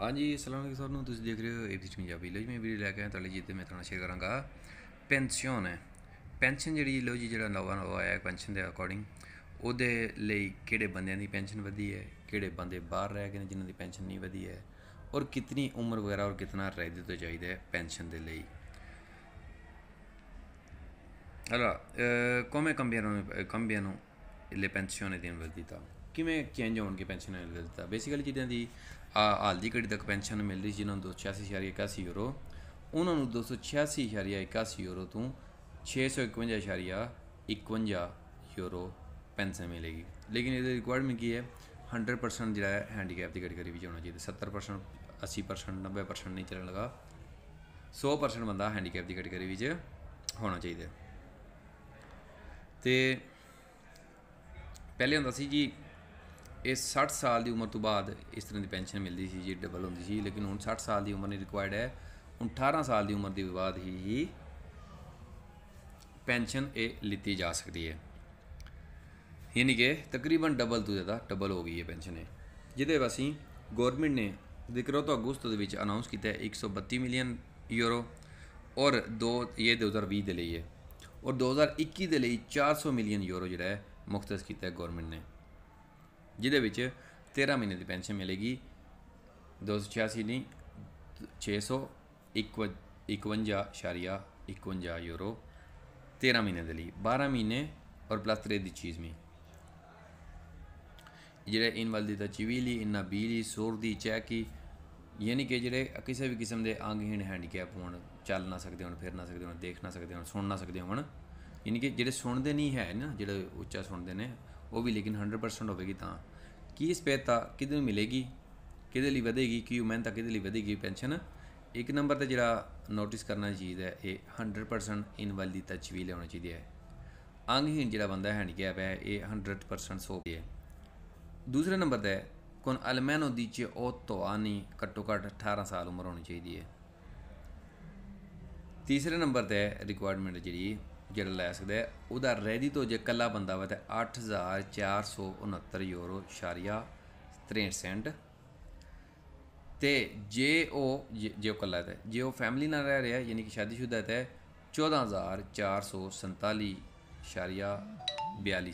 ਹਾਂਜੀ ਅਸਲਾਮ ਅਲੈਕਮ ਸਭ ਨੂੰ ਤੁਸੀਂ ਦੇਖ ਰਹੇ ਹੋ ਏਬੀ ਪੰਜਾਬੀ ਲੋ ਜੀ ਮੈਂ ਵੀਡੀਓ ਲੈ ਕੇ ਆਇਆ ਤੁਹਾਡੇ ਜੀ ਤੇ ਮੈਂ ਤੁਹਾਨੂੰ ਸ਼ੇਅਰ ਕਰਾਂਗਾ ਪੈਨਸ਼ਨ ਹੈ ਪੈਨਸ਼ਨ ਜਿਹੜੀ ਲੋ ਜੀ ਜਿਹੜਾ ਨਵਾਂ ਨਵਾਂ ਆਇਆ ਪੈਨਸ਼ਨ ਦੇ ਅਕੋਰਡਿੰਗ ਉਹਦੇ ਲਈ ਕਿਹੜੇ ਬੰਦਿਆਂ ਦੀ ਪੈਨਸ਼ਨ ਵਧੀ ਹੈ ਕਿਹੜੇ ਬੰਦੇ ਬਾਹਰ ਰਹਿ ਗਏ ਨੇ ਜਿਨ੍ਹਾਂ ਦੀ ਪੈਨਸ਼ਨ ਨਹੀਂ ਵਧੀ ਹੈ ਔਰ ਕਿੰਨੀ ਉਮਰ ਵਗੈਰਾ ਔਰ ਕਿੰਨਾ ਰਹਿਤ ਤੋਂ ਚਾਹੀਦਾ ਹੈ ਪੈਨਸ਼ਨ ਦੇ ਲਈ ਹਲਾ ਕੋਮੇ ਕੰਬੀਆਂ ਨੂੰ ਕੰਬੀਆਂ ਨੂੰ ਇਹ ਪੈਨਸ਼ਨ ਦੇਣ di ਤਾਂ ਕਿਵੇਂ ਚੇਂਜ ਹੋਣਗੇ ਪੈਨਸ਼ਨ ਐਨਾਲਿਸਿਸ ਦਾ ਬੇਸਿਕਲੀ ਜਿੱਦਾਂ ਦੀ ਹਾਲ ਦੀ ਘੜੀ ਤੱਕ ਪੈਨਸ਼ਨ ਮਿਲ ਰਹੀ ਜਿਨ੍ਹਾਂ ਨੂੰ 286.81 ਯੂਰੋ ਉਹਨਾਂ ਨੂੰ 286.81 ਯੂਰੋ ਤੋਂ 651.51 ਯੂਰੋ ਪੈਨਸ਼ਨ ਮਿਲੇਗੀ ਲੇਕਿਨ ਇਹਦੇ ਰਿਕੁਆਇਰਮੈਂਟ ਕੀ ਹੈ 100% ਜਿਹੜਾ ਹੈਂਡੀਕੈਪ ਦੀ ਕੈਟਾਗਰੀ ਵਿੱਚ ਹੋਣਾ ਚਾਹੀਦਾ 70% 80% 90% ਨਹੀਂ ਚੱਲਣ ਲਗਾ 100% ਬੰਦਾ ਹੈਂਡੀਕੈਪ ਦੀ ਕੈਟਾਗਰੀ ਵਿੱਚ ਹੋਣਾ ਚਾਹੀਦਾ ਤੇ ਪਹਿਲੇ ਹੁੰਦਾ ਸੀ ਜੀ ਇਹ 60 ਸਾਲ ਦੀ ਉਮਰ ਤੋਂ ਬਾਅਦ ਇਸ ਤਰ੍ਹਾਂ ਦੀ ਪੈਨਸ਼ਨ ਮਿਲਦੀ ਸੀ ਜੀ ਡਬਲ ਹੁੰਦੀ ਸੀ ਲੇਕਿਨ ਹੁਣ 60 ਸਾਲ ਦੀ ਉਮਰ ਨਹੀਂ ਰਿਕੁਆਇਰਡ ਹੈ 18 ਸਾਲ ਦੀ ਉਮਰ ਦੇ ਬਾਅਦ ਹੀ ਪੈਨਸ਼ਨ ਇਹ ਲਿੱਤੀ ਜਾ ਸਕਦੀ ਹੈ ਯਾਨੀ ਕਿ ਤਕਰੀਬਨ ਡਬਲ ਤੋਂ ਜ਼ਿਆਦਾ ਡਬਲ ਹੋ ਗਈ ਹੈ ਪੈਨਸ਼ਨ ਇਹ ਜਿਹਦੇ ਵਸੀਂ ਗਵਰਨਮੈਂਟ ਨੇ ਜ਼ਿਕਰੋ ਤੋਂ ਅਗਸਤ ਦੇ ਵਿੱਚ ਅਨਾਉਂਸ ਕੀਤਾ ਹੈ 132 ਮਿਲੀਅਨ ਯੂਰੋ ਔਰ 2 ਇਹ 2020 ਦੇ ਲਈ ਹੈ ਔਰ 2021 ਦੇ ਲਈ 400 ਮਿਲੀਅਨ ਯੂਰੋ ਜਿਹੜਾ ਹੈ ਮੁਖਤਸ ਕੀਤਾ ਹੈ ਗਵਰਨਮੈਂਟ ਨੇ ਜਿਹਦੇ ਵਿੱਚ 13 ਮਹੀਨੇ ਦੀ ਪੈਨਸ਼ਨ ਮਿਲੇਗੀ 286 ਨਹੀਂ 651.51 ਯੂਰੋ 13 ਮਹੀਨੇ ਦੇ ਲਈ 12 ਮਹੀਨੇ ਪਲੱਸ 3 ਦੀ ਚੀਜ਼ ਮੀ ਜਿਹੜੇ ਇਨ ਦਾ ਚਿਵੀਲੀ ਇਨਾ ਬੀਲੀ ਦੀ ਚੈਕੀ ਯਾਨੀ ਕਿ ਜਿਹੜੇ ਕਿਸੇ ਵੀ ਕਿਸਮ ਦੇ ਅੰਗਹੀਣ ਹੈਂਡੀਕੈਪ ਹੋਣ ਚੱਲ ਨਾ ਸਕਦੇ ਹੋਣ ਫਿਰ ਨਾ ਸਕਦੇ ਹੋਣ ਦੇਖ ਨਾ ਸਕਦੇ ਹੋਣ ਸੁਣ ਨਾ ਸਕਦੇ ਹੋਣ ਯਾਨੀ ਕਿ ਜਿਹੜੇ ਸੁਣਦੇ ਨਹੀਂ ਹੈ ਨਾ ਜਿਹੜੇ ਉੱਚਾ ਸੁਣਦੇ ਨੇ ਉਹ ਵੀ ਲੇਕਿਨ 100% ਹੋਵੇਗੀ ਤਾਂ ਕੀ ਇਸ ਪੈਤਾ ਤਾਂ ਕਿਦੋਂ ਮਿਲੇਗੀ ਕਿਹਦੇ ਲਈ ਵਧੇਗੀ ਕਿ ਕੀ ਤਾਂ ਕਿਹਦੇ ਲਈ ਵਧੇਗੀ ਪੈਨਸ਼ਨ ਇੱਕ ਨੰਬਰ ਤੇ ਜਿਹੜਾ ਨੋਟਿਸ ਕਰਨਾ ਚਾਹੀਦਾ ਹੈ ਇਹ 100% ਇਨਵਲ ਦੀ ਤਜਵੀਜ਼ ਹੋਣੀ ਚਾਹੀਦੀ ਹੈ ਅੰਗਹੀਣ ਜਿਹੜਾ ਬੰਦਾ ਹੈ ਨਹੀਂ ਗਿਆ ਹੈ ਇਹ 100% ਸੋ ਹੈ ਦੂਸਰੇ ਨੰਬਰ ਤੇ ਕੋਨ ਅਲਮੈਨੋ ਦੀ ਚ ਉਹ ਤੋਆਨੀ ਘੱਟੋ ਘੱਟ 18 ਸਾਲ ਉਮਰ ਹੋਣੀ ਚਾਹੀਦੀ ਹੈ ਤੀਸਰੇ ਨੰਬਰ ਤੇ ਰਿਕੁਆਇਰਮੈਂਟ ਜਿਹੜੀ ਜਿਹੜਾ ਲੈ ਸਕਦਾ ਹੈ ਉਹਦਾ ਰੈਡੀ ਤੋਂ ਜੇ ਕੱਲਾ ਬੰਦਾ ਵਾ ਤਾਂ 8469 ਯੂਰੋ ਸ਼ਾਰੀਆ 63 ਸੈਂਟ ਤੇ ਜੇ ਉਹ ਜੇ ਉਹ ਕੱਲਾ ਹੈ ਜੇ ਉਹ ਫੈਮਿਲੀ ਨਾਲ ਰਹਿ ਰਿਹਾ ਯਾਨੀ ਕਿ ਸ਼ਾਦੀशुदा ਹੈ 14447 ਸ਼ਾਰੀਆ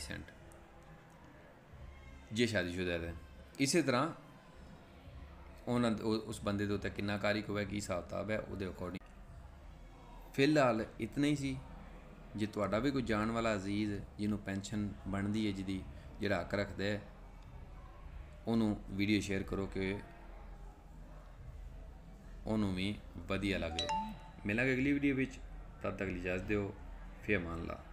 ਸੈਂਟ ਜੇ ਸ਼ਾਦੀशुदा ਹੈ ਇਸੇ ਤਰ੍ਹਾਂ ਉਹਨਾਂ ਉਸ ਬੰਦੇ ਦੇ ਉੱਤੇ ਕਿੰਨਾ ਕਾਰੀ ਕੋਈ ਕੀ ਹਿਸਾਬ ਤਾਬ ਹੈ ਉਹਦੇ ਅਕੋਰਡਿੰਗ ਫਿਲਹਾਲ ਇਤਨਾ ਹੀ ਸੀ ਜੇ ਤੁਹਾਡਾ ਵੀ ਕੋਈ ਜਾਣ ਵਾਲਾ ਅਜ਼ੀਜ਼ ਜਿਹਨੂੰ ਪੈਨਸ਼ਨ ਬਣਦੀ ਹੈ ਜਿਹਦੀ ਜਿਹੜਾ ਹੱਕ ਰੱਖਦਾ ਹੈ ਉਹਨੂੰ ਵੀਡੀਓ ਸ਼ੇਅਰ ਕਰੋ ਕਿ ਉਹਨੂੰ ਵੀ ਵਧੀਆ ਲੱਗੇ ਮਿਲਾਂਗੇ ਅਗਲੀ ਵੀਡੀਓ ਵਿੱਚ ਤਦ ਤੱਕ ਲਈ ਇਜਾਜ਼ਤ ਦਿਓ ਮੰਨ ਲਾ